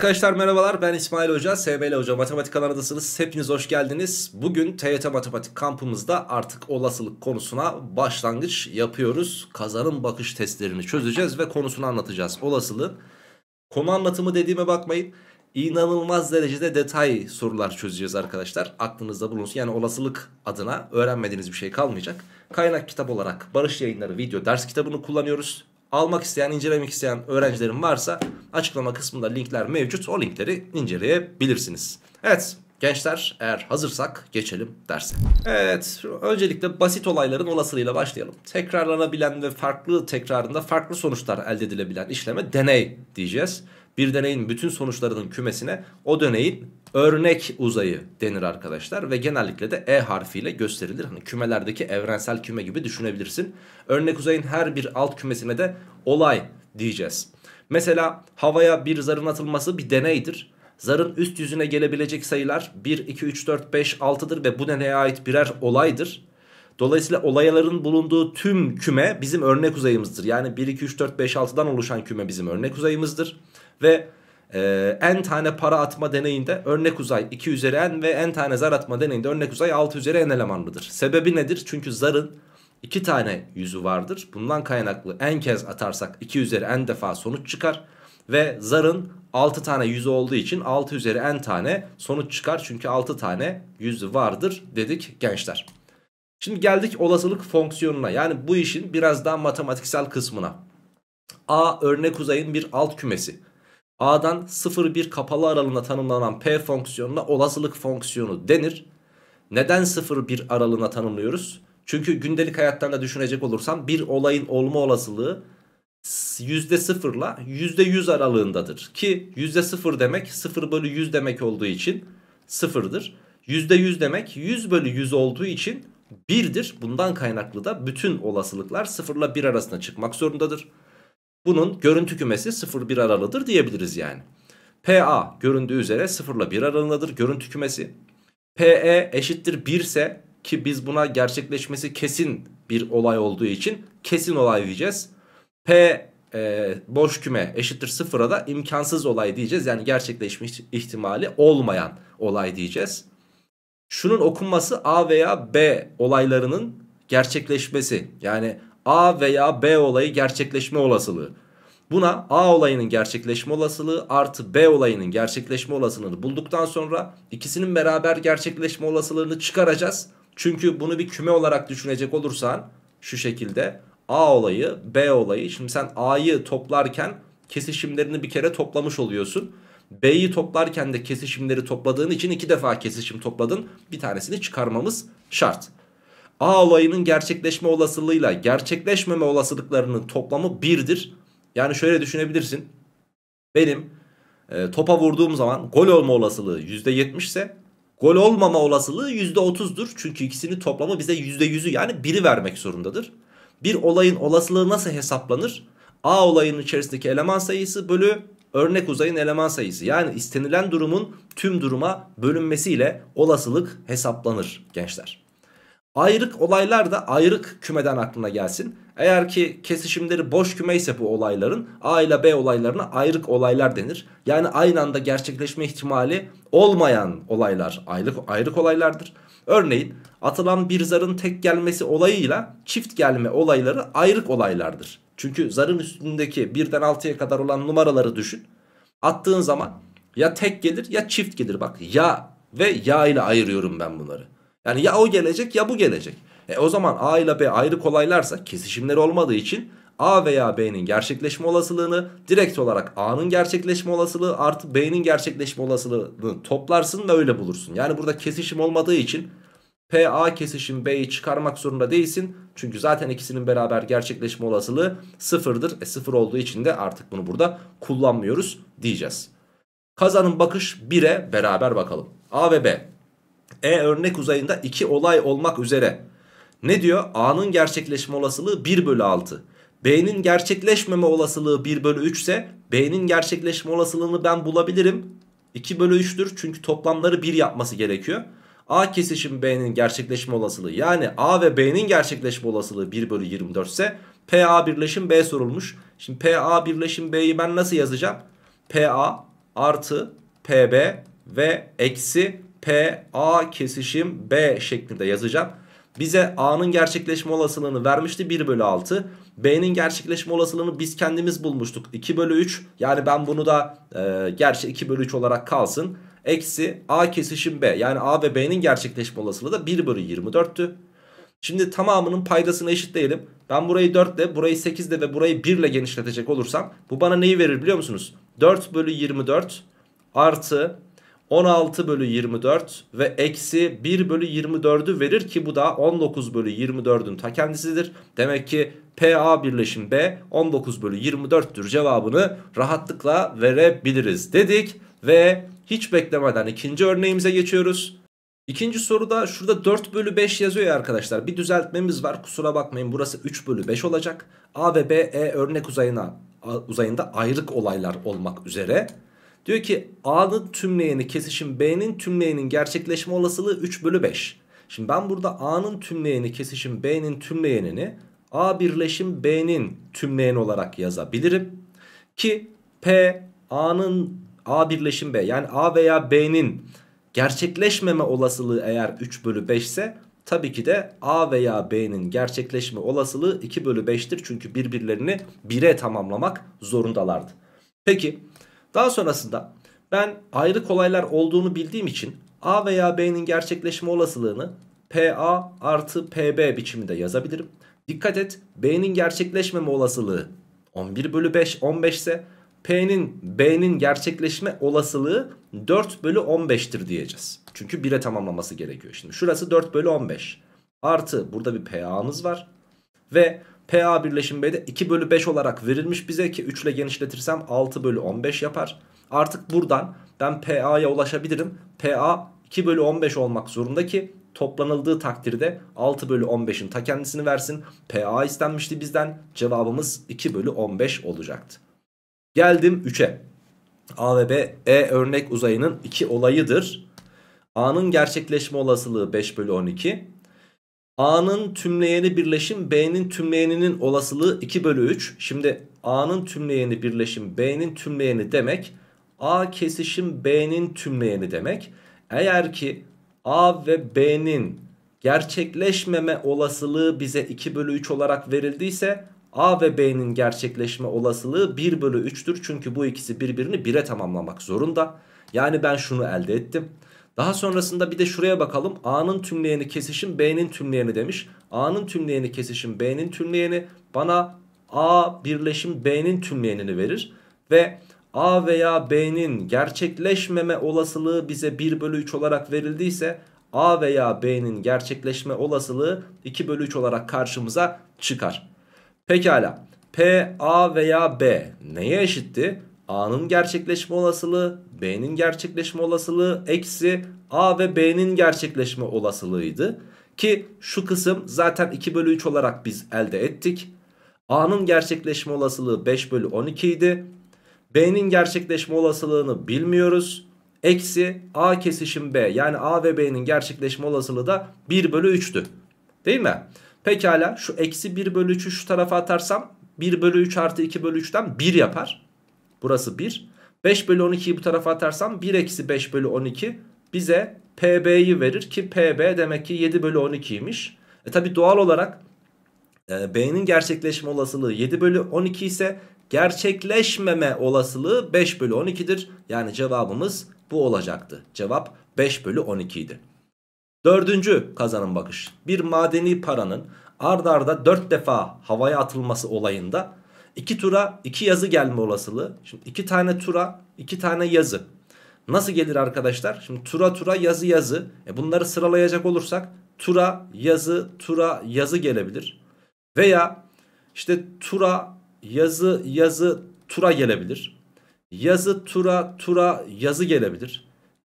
Arkadaşlar merhabalar ben İsmail Hoca, SBL Hoca Matematik kanalındasınız. Hepiniz hoş geldiniz. Bugün TYT Matematik kampımızda artık olasılık konusuna başlangıç yapıyoruz. Kazanım bakış testlerini çözeceğiz ve konusunu anlatacağız. Olasılığı. Konu anlatımı dediğime bakmayın. İnanılmaz derecede detay sorular çözeceğiz arkadaşlar. Aklınızda bulunsun. Yani olasılık adına öğrenmediğiniz bir şey kalmayacak. Kaynak kitap olarak Barış Yayınları video ders kitabını kullanıyoruz almak isteyen, incelemek isteyen öğrencilerim varsa açıklama kısmında linkler mevcut. O linkleri inceleyebilirsiniz. Evet gençler eğer hazırsak geçelim derse. Evet öncelikle basit olayların olasılığıyla başlayalım. Tekrarlanabilen ve farklı tekrarında farklı sonuçlar elde edilebilen işleme deney diyeceğiz. Bir deneyin bütün sonuçlarının kümesine o deneyin örnek uzayı denir arkadaşlar ve genellikle de E harfiyle gösterilir. Hani kümelerdeki evrensel küme gibi düşünebilirsin. Örnek uzayın her bir alt kümesine de olay diyeceğiz. Mesela havaya bir zarın atılması bir deneydir. Zarın üst yüzüne gelebilecek sayılar 1, 2, 3, 4, 5, 6'dır ve bu deneye ait birer olaydır. Dolayısıyla olayların bulunduğu tüm küme bizim örnek uzayımızdır. Yani 1, 2, 3, 4, 5, 6'dan oluşan küme bizim örnek uzayımızdır. Ve ee, en tane para atma deneyinde örnek uzay 2 üzeri n ve en tane zar atma deneyinde örnek uzay 6 üzeri n elemanlıdır. Sebebi nedir? Çünkü zarın 2 tane yüzü vardır. Bundan kaynaklı en kez atarsak 2 üzeri n defa sonuç çıkar. Ve zarın 6 tane yüzü olduğu için 6 üzeri n tane sonuç çıkar. Çünkü 6 tane yüzü vardır dedik gençler. Şimdi geldik olasılık fonksiyonuna. Yani bu işin biraz daha matematiksel kısmına. A örnek uzayın bir alt kümesi. A'dan 0-1 kapalı aralığında tanımlanan P fonksiyonuna olasılık fonksiyonu denir. Neden 0-1 aralığına tanımlıyoruz? Çünkü gündelik hayattan da düşünecek olursam bir olayın olma olasılığı %0 ile %100 aralığındadır. Ki %0 demek 0 bölü 100 demek olduğu için 0'dır. %100 demek 100 bölü 100 olduğu için 1'dir. Bundan kaynaklı da bütün olasılıklar 0 ile 1 arasında çıkmak zorundadır. Bunun görüntü kümesi 0-1 aralıdır diyebiliriz yani. PA göründüğü üzere 0 ile 1 aralığındadır görüntü kümesi. PE eşittir 1 ise ki biz buna gerçekleşmesi kesin bir olay olduğu için kesin olay diyeceğiz. P e, boş küme eşittir sıfıra da imkansız olay diyeceğiz. Yani gerçekleşmiş ihtimali olmayan olay diyeceğiz. Şunun okunması A veya B olaylarının gerçekleşmesi. Yani A veya B olayı gerçekleşme olasılığı. Buna A olayının gerçekleşme olasılığı artı B olayının gerçekleşme olasılığını bulduktan sonra ikisinin beraber gerçekleşme olasılığını çıkaracağız. Çünkü bunu bir küme olarak düşünecek olursan şu şekilde A olayı B olayı şimdi sen A'yı toplarken kesişimlerini bir kere toplamış oluyorsun. B'yi toplarken de kesişimleri topladığın için iki defa kesişim topladın bir tanesini çıkarmamız şart. A olayının gerçekleşme olasılığıyla gerçekleşmeme olasılıklarının toplamı 1'dir. Yani şöyle düşünebilirsin. Benim e, topa vurduğum zaman gol olma olasılığı %70 ise gol olmama olasılığı %30'dur. Çünkü ikisinin toplamı bize %100'ü yani 1'i vermek zorundadır. Bir olayın olasılığı nasıl hesaplanır? A olayının içerisindeki eleman sayısı bölü örnek uzayın eleman sayısı. Yani istenilen durumun tüm duruma bölünmesiyle olasılık hesaplanır gençler. Ayrık olaylar da ayrık kümeden aklına gelsin. Eğer ki kesişimleri boş küme ise bu olayların A ile B olaylarına ayrık olaylar denir. Yani aynı anda gerçekleşme ihtimali olmayan olaylar ayrık, ayrık olaylardır. Örneğin atılan bir zarın tek gelmesi olayıyla çift gelme olayları ayrık olaylardır. Çünkü zarın üstündeki birden altıya kadar olan numaraları düşün. Attığın zaman ya tek gelir ya çift gelir. Bak ya ve ya ile ayırıyorum ben bunları. Yani ya o gelecek ya bu gelecek. E o zaman A ile B ayrı kolaylarsa kesişimleri olmadığı için A veya B'nin gerçekleşme olasılığını direkt olarak A'nın gerçekleşme olasılığı artı B'nin gerçekleşme olasılığını toplarsın ve öyle bulursun. Yani burada kesişim olmadığı için P A kesişim B'yi çıkarmak zorunda değilsin. Çünkü zaten ikisinin beraber gerçekleşme olasılığı sıfırdır. E sıfır olduğu için de artık bunu burada kullanmıyoruz diyeceğiz. Kazanın bakış 1'e beraber bakalım. A ve B e örnek uzayında iki olay olmak üzere. Ne diyor? A'nın gerçekleşme olasılığı 1 bölü 6. B'nin gerçekleşmeme olasılığı 1 bölü 3 ise B'nin gerçekleşme olasılığını ben bulabilirim. 2 bölü 3'tür çünkü toplamları 1 yapması gerekiyor. A kesişim B'nin gerçekleşme olasılığı yani A ve B'nin gerçekleşme olasılığı 1 bölü 24 ise PA birleşim B sorulmuş. Şimdi PA birleşim B'yi ben nasıl yazacağım? PA artı PB ve eksi P A kesişim B şeklinde yazacağım. Bize A'nın gerçekleşme olasılığını vermişti 1 bölü 6. B'nin gerçekleşme olasılığını biz kendimiz bulmuştuk 2 bölü 3. Yani ben bunu da e, gerçi 2 bölü 3 olarak kalsın. Eksi A kesişim B yani A ve B'nin gerçekleşme olasılığı da 1 bölü 24'tü. Şimdi tamamının paydasını eşitleyelim. Ben burayı 4 ile burayı 8 ile ve burayı 1 ile genişletecek olursam bu bana neyi verir biliyor musunuz? 4 bölü 24 artı 16 bölü 24 ve eksi 1 bölü 24'ü verir ki bu da 19 bölü 24'ün ta kendisidir. Demek ki PA birleşim B 19 bölü 24'tür cevabını rahatlıkla verebiliriz dedik. Ve hiç beklemeden ikinci örneğimize geçiyoruz. İkinci soruda şurada 4 bölü 5 yazıyor ya arkadaşlar. Bir düzeltmemiz var kusura bakmayın burası 3 bölü 5 olacak. A ve B E örnek uzayına, uzayında ayrık olaylar olmak üzere Diyor ki A'nın tümleyeni kesişim B'nin tümleyenin gerçekleşme olasılığı 3 bölü 5. Şimdi ben burada A'nın tümleyeni kesişim B'nin tümleyenini A birleşim B'nin tümleyeni olarak yazabilirim. Ki P A'nın A birleşim B yani A veya B'nin gerçekleşmeme olasılığı eğer 3 bölü 5 ise tabii ki de A veya B'nin gerçekleşme olasılığı 2 bölü 5'tir. Çünkü birbirlerini 1'e tamamlamak zorundalardı. Peki daha sonrasında ben ayrı kolaylar olduğunu bildiğim için A veya B'nin gerçekleşme olasılığını PA artı PB biçiminde yazabilirim. Dikkat et B'nin gerçekleşmeme olasılığı 11 bölü 5 15 ise P'nin B'nin gerçekleşme olasılığı 4 bölü 15'tir diyeceğiz. Çünkü 1'e tamamlaması gerekiyor. Şimdi şurası 4 bölü 15 artı burada bir PA'mız var ve PA birleşim B'de 2 bölü 5 olarak verilmiş bize ki 3 ile genişletirsem 6 bölü 15 yapar. Artık buradan ben PA'ya ulaşabilirim. PA 2 bölü 15 olmak zorunda ki toplanıldığı takdirde 6 bölü 15'in ta kendisini versin. PA istenmişti bizden. Cevabımız 2 bölü 15 olacaktı. Geldim 3'e. A ve B E örnek uzayının 2 olayıdır. A'nın gerçekleşme olasılığı 5 bölü 12. A'nın tümleyeni birleşim B'nin tümleyeninin olasılığı 2 bölü 3. Şimdi A'nın tümleyeni birleşim B'nin tümleyeni demek A kesişim B'nin tümleyeni demek. Eğer ki A ve B'nin gerçekleşmeme olasılığı bize 2 bölü 3 olarak verildiyse A ve B'nin gerçekleşme olasılığı 1 bölü 3'tür. Çünkü bu ikisi birbirini 1'e tamamlamak zorunda. Yani ben şunu elde ettim. Daha sonrasında bir de şuraya bakalım. A'nın tümleyeni kesişim B'nin tümleyeni demiş. A'nın tümleyeni kesişim B'nin tümleyeni bana A birleşim B'nin tümleyenini verir. Ve A veya B'nin gerçekleşmeme olasılığı bize 1 bölü 3 olarak verildiyse A veya B'nin gerçekleşme olasılığı 2 bölü 3 olarak karşımıza çıkar. Pekala P, A veya B neye eşitti? A'nın gerçekleşme olasılığı B'nin gerçekleşme olasılığı eksi A ve B'nin gerçekleşme olasılığıydı. Ki şu kısım zaten 2 bölü 3 olarak biz elde ettik. A'nın gerçekleşme olasılığı 5 bölü 12 idi. B'nin gerçekleşme olasılığını bilmiyoruz. Eksi A kesişim B yani A ve B'nin gerçekleşme olasılığı da 1 bölü 3'tü. Değil mi? Pekala şu eksi 1 bölü 3'ü şu tarafa atarsam 1 bölü 3 artı 2 bölü 3'ten 1 yapar. Burası 1. 5 bölü 12'yi bu tarafa atarsam 1 eksi 5 bölü 12 bize PB'yi verir ki PB demek ki 7 bölü 12'ymiş. E tabi doğal olarak e, B'nin gerçekleşme olasılığı 7 bölü 12 ise gerçekleşmeme olasılığı 5 bölü 12'dir. Yani cevabımız bu olacaktı. Cevap 5 bölü 12 Dördüncü kazanım bakış. Bir madeni paranın ard arda 4 defa havaya atılması olayında 2 tura 2 yazı gelme olasılığı. Şimdi 2 tane tura 2 tane yazı. Nasıl gelir arkadaşlar? Şimdi tura tura yazı yazı. E bunları sıralayacak olursak tura yazı tura yazı gelebilir. Veya işte tura yazı yazı tura gelebilir. Yazı tura tura yazı gelebilir.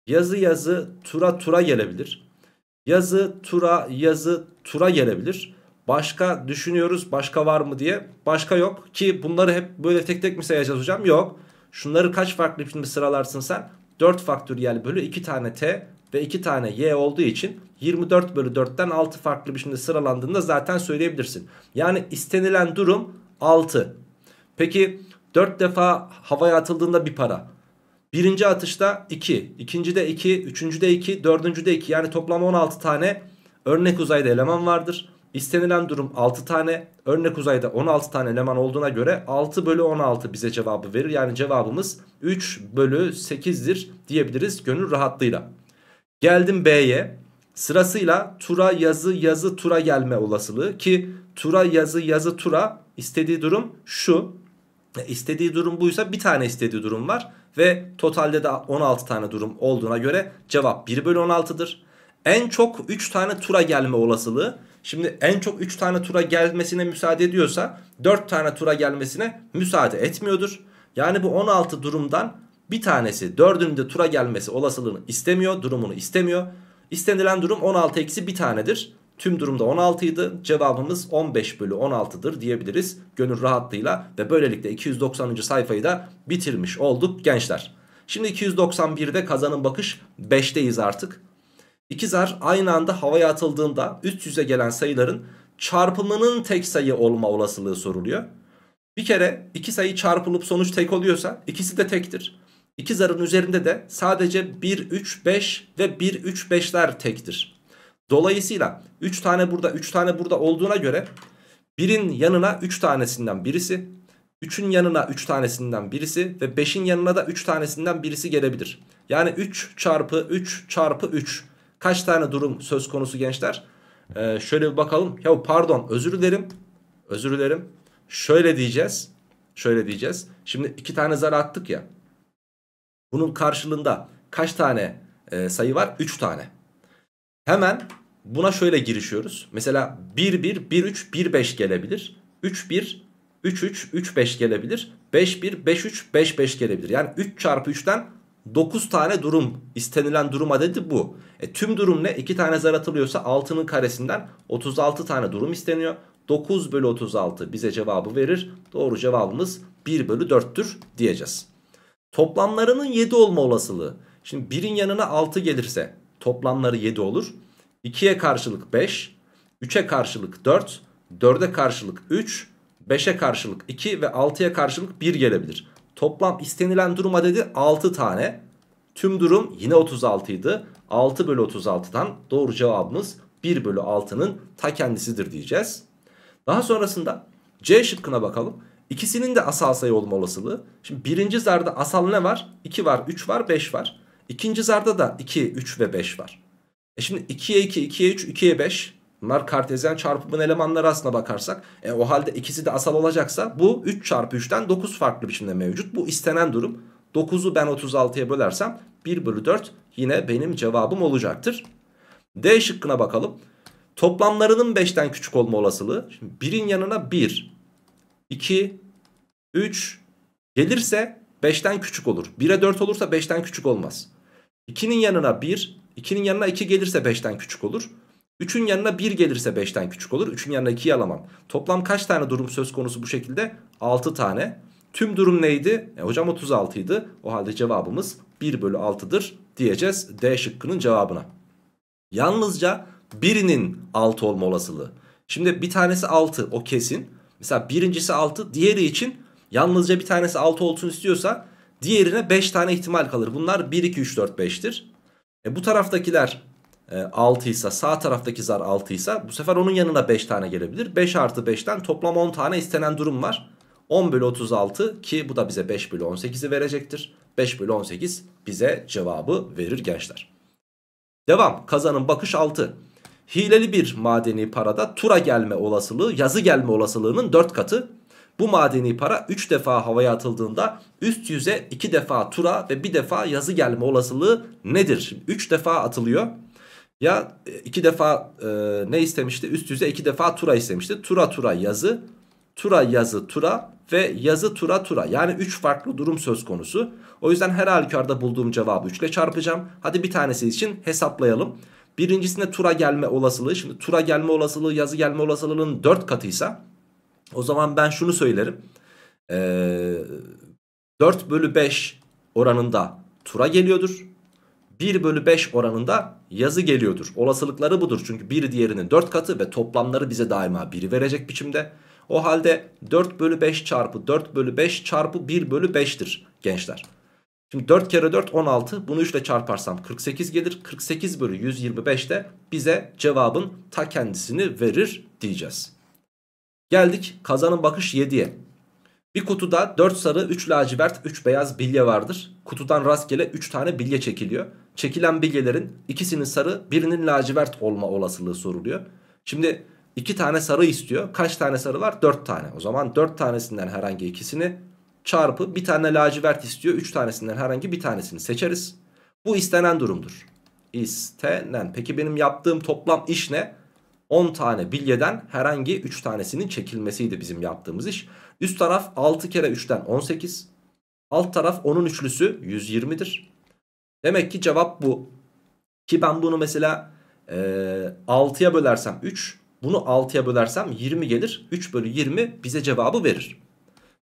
Yazı yazı tura tura gelebilir. Yazı tura yazı tura gelebilir. Başka düşünüyoruz başka var mı diye. Başka yok ki bunları hep böyle tek tek mi sayacağız hocam? Yok. Şunları kaç farklı biçimde sıralarsın sen? 4 faktöriyel bölü 2 tane t ve 2 tane y olduğu için 24 bölü 4'ten 6 farklı biçimde sıralandığında zaten söyleyebilirsin. Yani istenilen durum 6. Peki 4 defa havaya atıldığında bir para. Birinci atışta 2, ikinci de 2, üçüncü de 2, dördüncü de 2 yani toplam 16 tane örnek uzayda eleman vardır. İstenilen durum 6 tane örnek uzayda 16 tane eleman olduğuna göre 6 bölü 16 bize cevabı verir. Yani cevabımız 3 bölü 8'dir diyebiliriz gönül rahatlığıyla. Geldim B'ye sırasıyla tura yazı yazı tura gelme olasılığı ki tura yazı yazı tura istediği durum şu. E, istediği durum buysa bir tane istediği durum var ve totalde de 16 tane durum olduğuna göre cevap 1 bölü 16'dır en çok 3 tane tura gelme olasılığı. Şimdi en çok 3 tane tura gelmesine müsaade ediyorsa 4 tane tura gelmesine müsaade etmiyordur. Yani bu 16 durumdan bir tanesi 4'ünün de tura gelmesi olasılığını istemiyor, durumunu istemiyor. İstenilen durum 16 eksi bir tanedir. Tüm durumda 16 idi. Cevabımız 15 bölü 16'dır diyebiliriz. Gönül rahatlığıyla ve böylelikle 290. sayfayı da bitirmiş olduk gençler. Şimdi 291'de kazanın bakış 5'teyiz artık. İki zar aynı anda havaya atıldığında üst yüze gelen sayıların çarpımının tek sayı olma olasılığı soruluyor. Bir kere iki sayı çarpılıp sonuç tek oluyorsa ikisi de tektir. İki zarın üzerinde de sadece 1, 3, 5 ve 1, 3, 5'ler tektir. Dolayısıyla 3 tane burada 3 tane burada olduğuna göre 1'in yanına 3 tanesinden birisi, 3'ün yanına 3 tanesinden birisi ve 5'in yanına da 3 tanesinden birisi gelebilir. Yani 3 çarpı 3 çarpı 3 Kaç tane durum söz konusu gençler? Ee, şöyle bir bakalım. Ya pardon özür dilerim. Özür dilerim. Şöyle diyeceğiz. Şöyle diyeceğiz. Şimdi iki tane zar attık ya. Bunun karşılığında kaç tane e, sayı var? 3 tane. Hemen buna şöyle girişiyoruz. Mesela 1 1 1 3 1 5 gelebilir. 3 1 3 3 3 5 gelebilir. 5 1 5 3 5 5 gelebilir. Yani 3 çarpı 3'ten 9 tane durum istenilen durum adedi bu. E, tüm durum ne? 2 tane zar atılıyorsa 6'nın karesinden 36 tane durum isteniyor. 9 bölü 36 bize cevabı verir. Doğru cevabımız 1 bölü 4'tür diyeceğiz. Toplamlarının 7 olma olasılığı. Şimdi 1'in yanına 6 gelirse toplamları 7 olur. 2'ye karşılık 5, 3'e karşılık 4, 4'e karşılık 3, 5'e karşılık 2 ve 6'ya karşılık 1 gelebilir. Toplam istenilen duruma dedi 6 tane. Tüm durum yine 36 idi. 6 bölü 36'dan doğru cevabımız 1 bölü 6'nın ta kendisidir diyeceğiz. Daha sonrasında C şıkkına bakalım. İkisinin de asal sayı olma olasılığı. Şimdi birinci zarda asal ne var? 2 var, 3 var, 5 var. İkinci zarda da 2, 3 ve 5 var. E şimdi 2'ye 2, 2'ye 3, 2'ye 5. Bunlar kartezyen çarpımın elemanları aslına bakarsak. E, o halde ikisi de asal olacaksa bu 3 çarpı 3'ten 9 farklı biçimde mevcut. Bu istenen durum. 9'u ben 36'ya bölersem 1 bölü 4 yine benim cevabım olacaktır. D şıkkına bakalım. Toplamlarının 5'ten küçük olma olasılığı. Şimdi 1'in yanına 1, 2, 3 gelirse 5'ten küçük olur. 1'e 4 olursa 5'ten küçük olmaz. 2'nin yanına 1, 2'nin yanına 2 gelirse 5'ten küçük olur. 3'ün yanına 1 gelirse 5'ten küçük olur. 3'ün yanına 2'yi alamam. Toplam kaç tane durum söz konusu bu şekilde? 6 tane. Tüm durum neydi? E, hocam 36 idi. O halde cevabımız 1 bölü 6'dır diyeceğiz D şıkkının cevabına. Yalnızca birinin 6 olma olasılığı. Şimdi bir tanesi 6 o kesin. Mesela birincisi 6 diğeri için yalnızca bir tanesi 6 olsun istiyorsa diğerine 5 tane ihtimal kalır. Bunlar 1, 2, 3, 4, 5'tir. E, bu taraftakiler 6 ee, ise sağ taraftaki zar 6 ise bu sefer onun yanına 5 tane gelebilir. 5 artı 5'ten toplam 10 tane istenen durum var. 10 bölü 36 ki bu da bize 5 bölü 18'i verecektir. 5 bölü 18 bize cevabı verir gençler. Devam kazanın bakış 6. Hileli bir madeni parada tura gelme olasılığı yazı gelme olasılığının 4 katı. Bu madeni para 3 defa havaya atıldığında üst yüze 2 defa tura ve 1 defa yazı gelme olasılığı nedir? 3 defa atılıyor. Ya e, iki defa e, ne istemişti? Üst yüze iki defa tura istemişti. Tura tura yazı, tura yazı tura ve yazı tura tura. Yani üç farklı durum söz konusu. O yüzden her halükarda bulduğum cevabı 3 ile çarpacağım. Hadi bir tanesi için hesaplayalım. Birincisinde tura gelme olasılığı. Şimdi tura gelme olasılığı yazı gelme olasılığının 4 katıysa o zaman ben şunu söylerim. Ee, 4 bölü 5 oranında tura geliyordur. 1 bölü 5 oranında yazı geliyordur. Olasılıkları budur çünkü bir diğerinin 4 katı ve toplamları bize daima 1'i verecek biçimde. O halde 4 bölü 5 çarpı 4 bölü 5 çarpı 1 bölü 5'tir gençler. Şimdi 4 kere 4 16 bunu 3 ile çarparsam 48 gelir. 48 bölü 125 de bize cevabın ta kendisini verir diyeceğiz. Geldik kazanın bakış 7'ye. Bir kutuda 4 sarı, 3 lacivert, 3 beyaz bilye vardır. Kutudan rastgele 3 tane bilye çekiliyor. Çekilen bilyelerin ikisinin sarı, birinin lacivert olma olasılığı soruluyor. Şimdi 2 tane sarı istiyor. Kaç tane sarı var? 4 tane. O zaman 4 tanesinden herhangi ikisini çarpı bir tane lacivert istiyor. 3 tanesinden herhangi bir tanesini seçeriz. Bu istenen durumdur. İstenen. Peki benim yaptığım toplam iş ne? 10 tane bilyeden herhangi 3 tanesinin çekilmesiydi bizim yaptığımız iş. Üst taraf 6 kere 3'ten 18. Alt taraf 10'un üçlüsü 120'dir. Demek ki cevap bu. Ki ben bunu mesela e, 6'ya bölersem 3. Bunu 6'ya bölersem 20 gelir. 3 bölü 20 bize cevabı verir.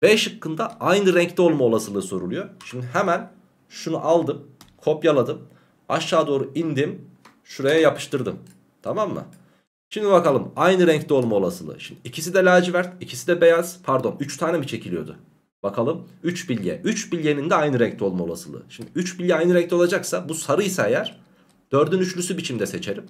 B şıkkında aynı renkte olma olasılığı soruluyor. Şimdi hemen şunu aldım. Kopyaladım. Aşağı doğru indim. Şuraya yapıştırdım. Tamam mı? Şimdi bakalım aynı renkte olma olasılığı. Şimdi ikisi de lacivert, ikisi de beyaz. Pardon 3 tane mi çekiliyordu? Bakalım 3 bilye. 3 bilyenin de aynı renkte olma olasılığı. Şimdi 3 bilye aynı renkte olacaksa bu sarıysa eğer 4'ün üçlüsü biçimde seçerim.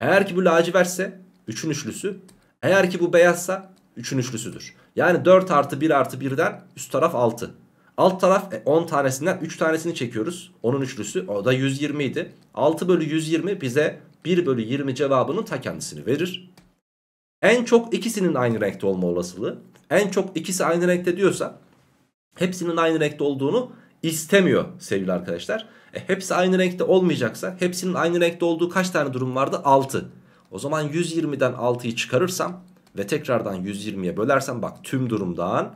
Eğer ki bu lacivertse 3'ün üçlüsü. Eğer ki bu beyazsa 3'ün üçlüsüdür. Yani 4 artı 1 artı 1'den üst taraf 6. Alt taraf 10 e, tanesinden 3 tanesini çekiyoruz. Onun üçlüsü o da 120 idi. 6 bölü 120 bize 1 bölü 20 cevabının ta kendisini verir. En çok ikisinin aynı renkte olma olasılığı. En çok ikisi aynı renkte diyorsa hepsinin aynı renkte olduğunu istemiyor sevgili arkadaşlar. E, hepsi aynı renkte olmayacaksa hepsinin aynı renkte olduğu kaç tane durum vardı? 6. O zaman 120'den 6'yı çıkarırsam ve tekrardan 120'ye bölersem bak tüm durumdan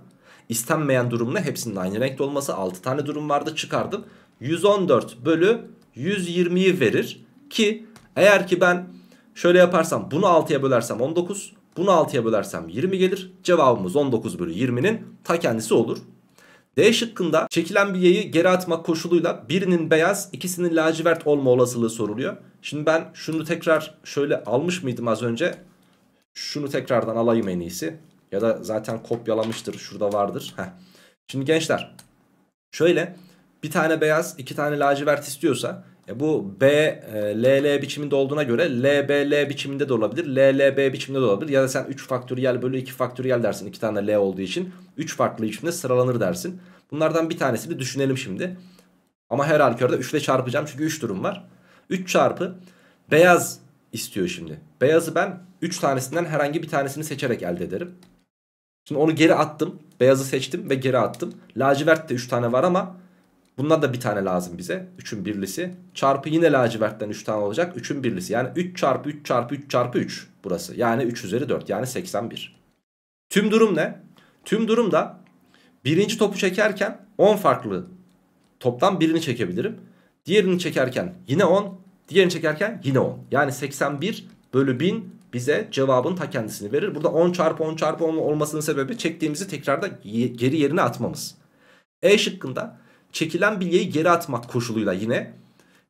istenmeyen durumla hepsinin aynı renkte olması 6 tane durum vardı çıkardım. 114 bölü 120'yi verir ki eğer ki ben şöyle yaparsam bunu 6'ya bölersem 19. Bunu 6'ya bölersem 20 gelir. Cevabımız 19 bölü 20'nin ta kendisi olur. D şıkkında çekilen bir y'yi geri atmak koşuluyla birinin beyaz ikisinin lacivert olma olasılığı soruluyor. Şimdi ben şunu tekrar şöyle almış mıydım az önce? Şunu tekrardan alayım en iyisi. Ya da zaten kopyalamıştır. Şurada vardır. Heh. Şimdi gençler şöyle bir tane beyaz iki tane lacivert istiyorsa e bu B, e, LL biçiminde olduğuna göre LBL biçiminde de olabilir. LLB biçiminde de olabilir. Ya da sen 3 faktöriyel bölü 2 faktöriyel dersin. 2 tane L olduğu için. 3 farklı biçimde sıralanır dersin. Bunlardan bir tanesi de düşünelim şimdi. Ama her halükarda 3 ile çarpacağım. Çünkü 3 durum var. 3 çarpı beyaz istiyor şimdi. Beyazı ben 3 tanesinden herhangi bir tanesini seçerek elde ederim. Şimdi onu geri attım. Beyazı seçtim ve geri attım. Lacivert de 3 tane var ama Bundan da bir tane lazım bize. 3'ün birlisi. Çarpı yine lacivertten 3 tane olacak. 3'ün birlisi. Yani 3 çarpı 3 çarpı 3 çarpı 3 burası. Yani 3 üzeri 4 yani 81. Tüm durum ne? Tüm durum da birinci topu çekerken 10 farklı toptan birini çekebilirim. Diğerini çekerken yine 10. Diğerini çekerken yine 10. Yani 81 bölü 1000 bize cevabın ta kendisini verir. Burada 10 çarpı 10 çarpı 10 olmasının sebebi çektiğimizi tekrarda geri yerine atmamız. E şıkkında çekilen bilyeyi geri atmak koşuluyla yine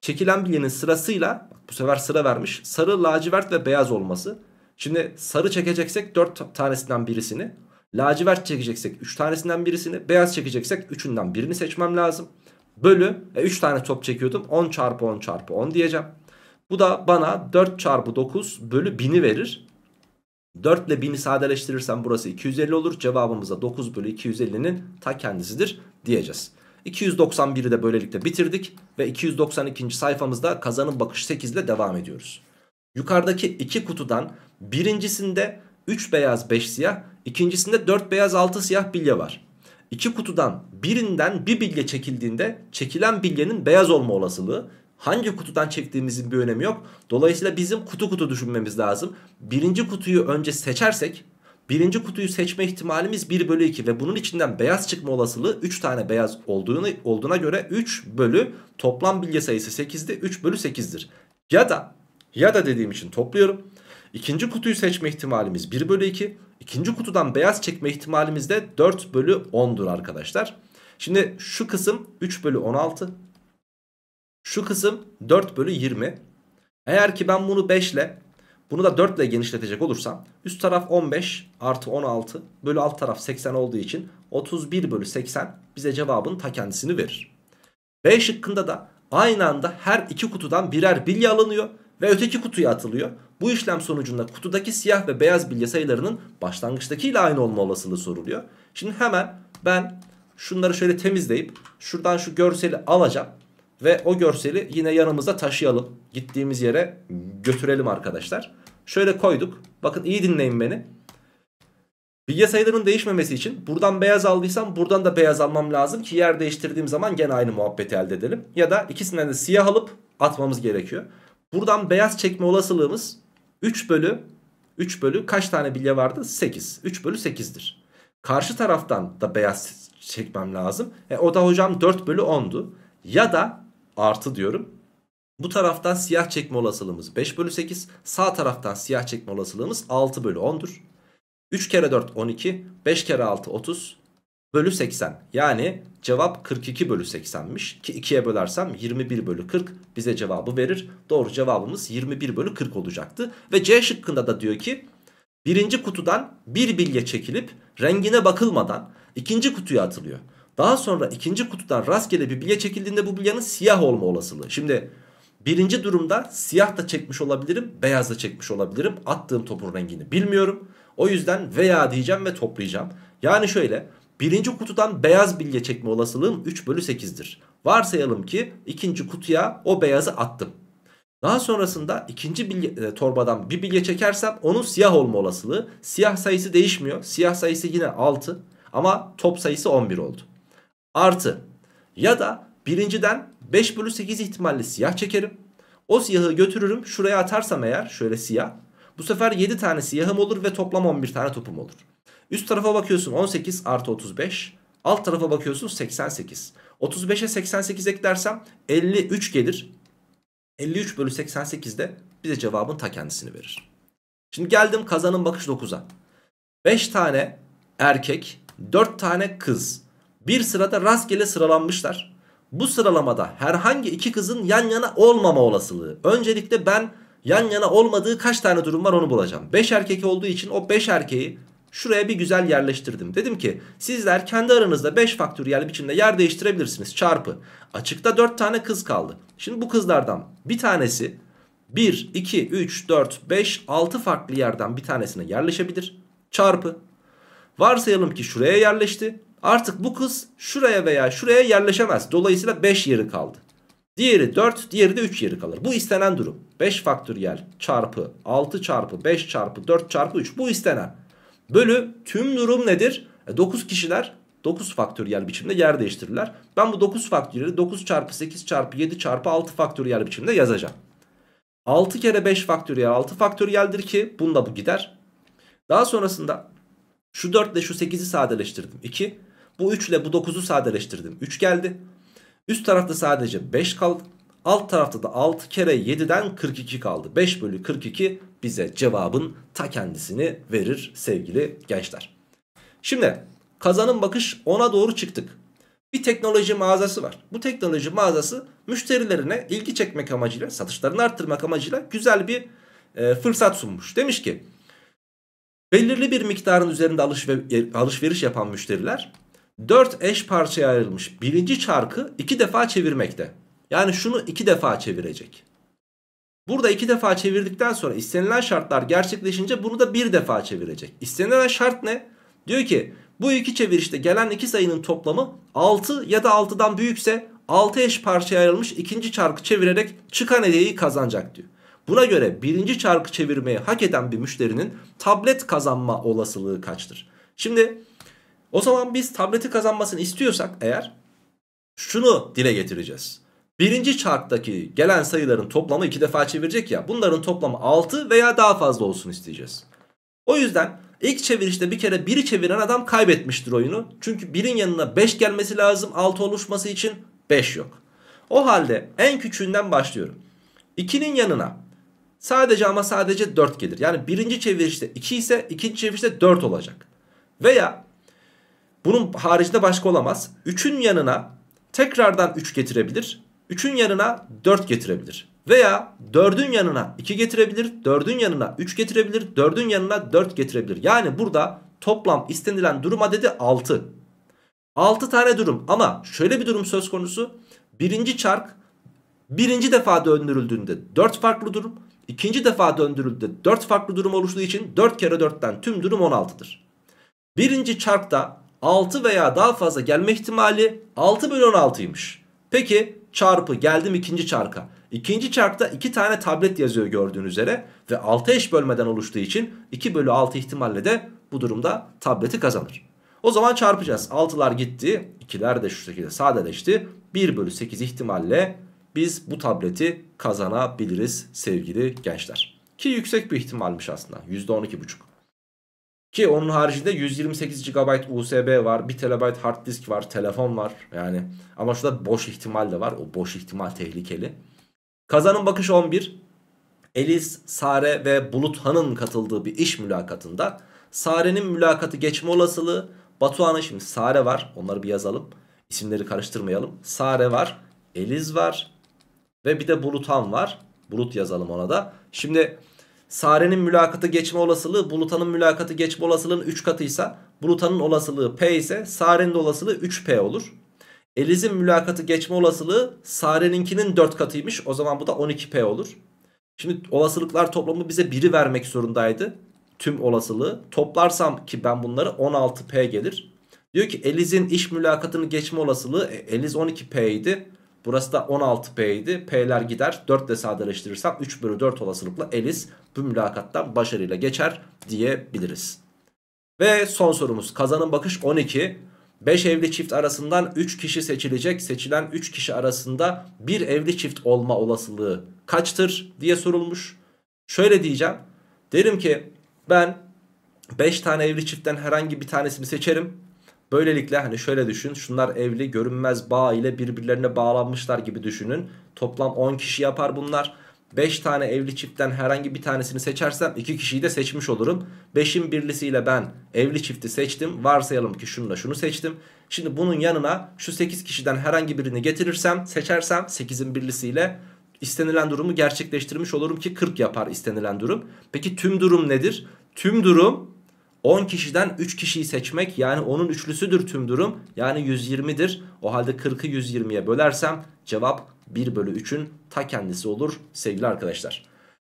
çekilen bilyenin sırasıyla bu sefer sıra vermiş sarı, lacivert ve beyaz olması. Şimdi sarı çekeceksek 4 tanesinden birisini, lacivert çekeceksek 3 tanesinden birisini, beyaz çekeceksek 3'ünden birini seçmem lazım. Bölü e, tane top çekiyordum 10 çarpı 10 çarpı 10 diyeceğim. Bu da bana 4 çarpı 9 bölü 1000'i verir. 4 ile 1000'i sadeleştirirsem burası 250 olur. Cevabımız da 9 bölü 250'nin ta kendisidir diyeceğiz. 291'i de böylelikle bitirdik ve 292. sayfamızda kazanın bakış 8 ile devam ediyoruz. Yukarıdaki iki kutudan birincisinde 3 beyaz 5 siyah, ikincisinde 4 beyaz 6 siyah bilye var. İki kutudan birinden bir bilye çekildiğinde çekilen bilyenin beyaz olma olasılığı hangi kutudan çektiğimizin bir önemi yok. Dolayısıyla bizim kutu kutu düşünmemiz lazım. Birinci kutuyu önce seçersek Birinci kutuyu seçme ihtimalimiz 1 bölü 2 ve bunun içinden beyaz çıkma olasılığı 3 tane beyaz olduğunu, olduğuna göre 3 bölü toplam bilgi sayısı 8'de 3 bölü 8'dir. Ya da ya da dediğim için topluyorum. İkinci kutuyu seçme ihtimalimiz 1 bölü 2. İkinci kutudan beyaz çekme ihtimalimiz de 4 bölü 10'dur arkadaşlar. Şimdi şu kısım 3 bölü 16. Şu kısım 4 bölü 20. Eğer ki ben bunu 5 ile bunu da 4 ile genişletecek olursam üst taraf 15 artı 16 bölü alt taraf 80 olduğu için 31 bölü 80 bize cevabın ta kendisini verir. B şıkkında da aynı anda her iki kutudan birer bilye alınıyor ve öteki kutuya atılıyor. Bu işlem sonucunda kutudaki siyah ve beyaz bilye sayılarının başlangıçtaki ile aynı olma olasılığı soruluyor. Şimdi hemen ben şunları şöyle temizleyip şuradan şu görseli alacağım. Ve o görseli yine yanımızda taşıyalım. Gittiğimiz yere götürelim arkadaşlar. Şöyle koyduk. Bakın iyi dinleyin beni. Bilge sayılarının değişmemesi için buradan beyaz aldıysam buradan da beyaz almam lazım ki yer değiştirdiğim zaman gene aynı muhabbeti elde edelim. Ya da ikisinden de siyah alıp atmamız gerekiyor. Buradan beyaz çekme olasılığımız 3 bölü 3 bölü kaç tane bilye vardı? 8. 3 bölü 8'dir. Karşı taraftan da beyaz çekmem lazım. E, o da hocam 4 bölü 10'du. Ya da artı diyorum bu taraftan siyah çekme olasılığımız 5 bölü 8. Sağ taraftan siyah çekme olasılığımız 6 bölü 10'dur. 3 kere 4 12. 5 kere 6 30. Bölü 80. Yani cevap 42 bölü 80'miş. Ki 2'ye bölersem 21 bölü 40 bize cevabı verir. Doğru cevabımız 21 bölü 40 olacaktı. Ve C şıkkında da diyor ki birinci kutudan bir bilye çekilip rengine bakılmadan ikinci kutuya atılıyor. Daha sonra ikinci kutudan rastgele bir bilye çekildiğinde bu bilyenin siyah olma olasılığı. Şimdi Birinci durumda siyah da çekmiş olabilirim, beyaz da çekmiş olabilirim. Attığım topun rengini bilmiyorum. O yüzden veya diyeceğim ve toplayacağım. Yani şöyle birinci kutudan beyaz bilye çekme olasılığım 3 bölü 8'dir. Varsayalım ki ikinci kutuya o beyazı attım. Daha sonrasında ikinci bilye, e, torbadan bir bilye çekersem onun siyah olma olasılığı. Siyah sayısı değişmiyor. Siyah sayısı yine 6 ama top sayısı 11 oldu. Artı ya da Birinciden 5 bölü 8 ihtimalle siyah çekerim. O siyahı götürürüm şuraya atarsam eğer şöyle siyah. Bu sefer 7 tane siyahım olur ve toplam 11 tane topum olur. Üst tarafa bakıyorsun 18 artı 35. Alt tarafa bakıyorsun 88. 35'e 88 eklersem 53 gelir. 53 bölü 88 de bize cevabın ta kendisini verir. Şimdi geldim kazanın bakış 9'a. 5 tane erkek, 4 tane kız. Bir sırada rastgele sıralanmışlar bu sıralamada herhangi iki kızın yan yana olmama olasılığı. Öncelikle ben yan yana olmadığı kaç tane durum var onu bulacağım. 5 erkek olduğu için o 5 erkeği şuraya bir güzel yerleştirdim. Dedim ki sizler kendi aranızda 5 faktöriyel biçimde yer değiştirebilirsiniz çarpı. Açıkta 4 tane kız kaldı. Şimdi bu kızlardan bir tanesi 1, 2, 3, 4, 5, 6 farklı yerden bir tanesine yerleşebilir. Çarpı. Varsayalım ki şuraya yerleşti. Artık bu kız şuraya veya şuraya yerleşemez. Dolayısıyla 5 yeri kaldı. Diğeri 4, diğeri de 3 yeri kalır. Bu istenen durum. 5 faktöriyel çarpı 6 çarpı 5 çarpı 4 çarpı 3 bu istenen. Bölü tüm durum nedir? E 9 kişiler 9 faktöriyel biçimde yer değiştirirler. Ben bu 9 faktöriyeli 9 çarpı 8 çarpı 7 çarpı 6 faktöriyel biçimde yazacağım. 6 kere 5 faktöriyel 6 faktöriyeldir ki bunda bu gider. Daha sonrasında şu 4 ile şu 8'i sadeleştirdim. 2. Bu 3 ile bu 9'u sadeleştirdim. 3 geldi. Üst tarafta sadece 5 kaldı. Alt tarafta da 6 kere 7'den 42 kaldı. 5 bölü 42 bize cevabın ta kendisini verir sevgili gençler. Şimdi kazanın bakış ona doğru çıktık. Bir teknoloji mağazası var. Bu teknoloji mağazası müşterilerine ilgi çekmek amacıyla, satışlarını arttırmak amacıyla güzel bir e, fırsat sunmuş. Demiş ki belirli bir miktarın üzerinde alışveriş yapan müşteriler 4 eş parçaya ayrılmış birinci çarkı 2 defa çevirmekte. Yani şunu 2 defa çevirecek. Burada 2 defa çevirdikten sonra istenilen şartlar gerçekleşince bunu da 1 defa çevirecek. İstenilen şart ne? Diyor ki bu iki çevirişte gelen iki sayının toplamı 6 ya da 6'dan büyükse 6 eş parçaya ayrılmış ikinci çarkı çevirerek çıkan hediyeyi kazanacak diyor. Buna göre birinci çarkı çevirmeyi hak eden bir müşterinin tablet kazanma olasılığı kaçtır? Şimdi o zaman biz tableti kazanmasını istiyorsak eğer şunu dile getireceğiz. Birinci çarktaki gelen sayıların toplamı iki defa çevirecek ya. Bunların toplamı 6 veya daha fazla olsun isteyeceğiz. O yüzden ilk çevirişte bir kere 1'i çeviren adam kaybetmiştir oyunu. Çünkü 1'in yanına 5 gelmesi lazım 6 oluşması için 5 yok. O halde en küçüğünden başlıyorum. 2'nin yanına sadece ama sadece 4 gelir. Yani birinci çevirişte 2 ise ikinci çevirişte 4 olacak. Veya bunun haricinde başka olamaz. 3'ün yanına tekrardan 3 getirebilir. 3'ün yanına 4 getirebilir. Veya 4'ün yanına 2 getirebilir. 4'ün yanına 3 getirebilir. 4'ün yanına 4 getirebilir. Yani burada toplam istenilen duruma dedi 6. 6 tane durum ama şöyle bir durum söz konusu. Birinci çark birinci defa döndürüldüğünde 4 farklı durum. ikinci defa döndürüldüğünde 4 farklı durum oluştuğu için 4 kere 4'ten tüm durum 16'dır. Birinci çarkta 6 veya daha fazla gelme ihtimali 6 bölü 16'ymış. Peki çarpı geldim ikinci çarka. İkinci çarkta 2 tane tablet yazıyor gördüğünüz üzere. Ve 6 eş bölmeden oluştuğu için 2 bölü 6 ihtimalle de bu durumda tableti kazanır. O zaman çarpacağız. 6'lar gitti. 2'ler de şu şekilde sadeleşti. 1 bölü 8 ihtimalle biz bu tableti kazanabiliriz sevgili gençler. Ki yüksek bir ihtimalmiş aslında. %12,5. Ki onun haricinde 128 GB USB var, 1 TB hard disk var, telefon var. Yani ama şurada boş ihtimal de var. O boş ihtimal tehlikeli. Kazanın bakış 11. Elis, Sare ve Bulut Han'ın katıldığı bir iş mülakatında Sare'nin mülakatı geçme olasılığı Batuhan'ın şimdi Sare var. Onları bir yazalım. İsimleri karıştırmayalım. Sare var, Eliz var ve bir de Bulut Han var. Bulut yazalım ona da. Şimdi Sare'nin mülakatı geçme olasılığı Buluta'nın mülakatı geçme olasılığının 3 katıysa Buluta'nın olasılığı P ise Sare'nin olasılığı 3P olur. Eliz'in mülakatı geçme olasılığı Sare'ninkinin 4 katıymış. O zaman bu da 12P olur. Şimdi olasılıklar toplamı bize 1'i vermek zorundaydı. Tüm olasılığı. Toplarsam ki ben bunları 16P gelir. Diyor ki Eliz'in iş mülakatını geçme olasılığı e, Eliz 12P idi. Burası da 16P idi. P'ler gider. 4 ile sadeleştirirsem 3 bölü 4 olasılıkla Elis bu mülakattan başarıyla geçer diyebiliriz. Ve son sorumuz kazanın bakış 12. 5 evli çift arasından 3 kişi seçilecek. Seçilen 3 kişi arasında bir evli çift olma olasılığı kaçtır diye sorulmuş. Şöyle diyeceğim. Derim ki ben 5 tane evli çiftten herhangi bir tanesini seçerim. Böylelikle hani şöyle düşün şunlar evli görünmez bağ ile birbirlerine bağlanmışlar gibi düşünün. Toplam 10 kişi yapar bunlar. 5 tane evli çiftten herhangi bir tanesini seçersem 2 kişiyi de seçmiş olurum. 5'in birlisiyle ben evli çifti seçtim. Varsayalım ki şununla şunu seçtim. Şimdi bunun yanına şu 8 kişiden herhangi birini getirirsem seçersem 8'in birlisiyle istenilen durumu gerçekleştirmiş olurum ki 40 yapar istenilen durum. Peki tüm durum nedir? Tüm durum 10 kişiden 3 kişiyi seçmek yani onun üçlüsüdür tüm durum. Yani 120'dir. O halde 40'ı 120'ye bölersem cevap 1 bölü 3'ün ta kendisi olur sevgili arkadaşlar.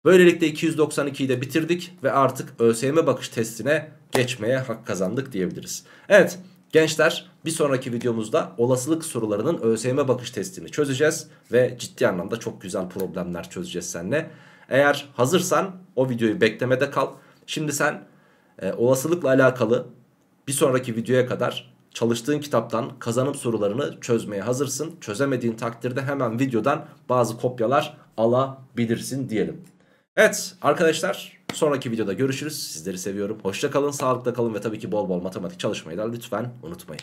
Böylelikle 292'yi de bitirdik ve artık ÖSYM bakış testine geçmeye hak kazandık diyebiliriz. Evet gençler bir sonraki videomuzda olasılık sorularının ÖSYM bakış testini çözeceğiz ve ciddi anlamda çok güzel problemler çözeceğiz seninle. Eğer hazırsan o videoyu beklemede kal. Şimdi sen e, olasılıkla alakalı bir sonraki videoya kadar çalıştığın kitaptan kazanım sorularını çözmeye hazırsın. Çözemediğin takdirde hemen videodan bazı kopyalar alabilirsin diyelim. Evet arkadaşlar sonraki videoda görüşürüz. Sizleri seviyorum. Hoşça kalın, sağlıkla kalın ve tabii ki bol bol matematik çalışmayı da lütfen unutmayın.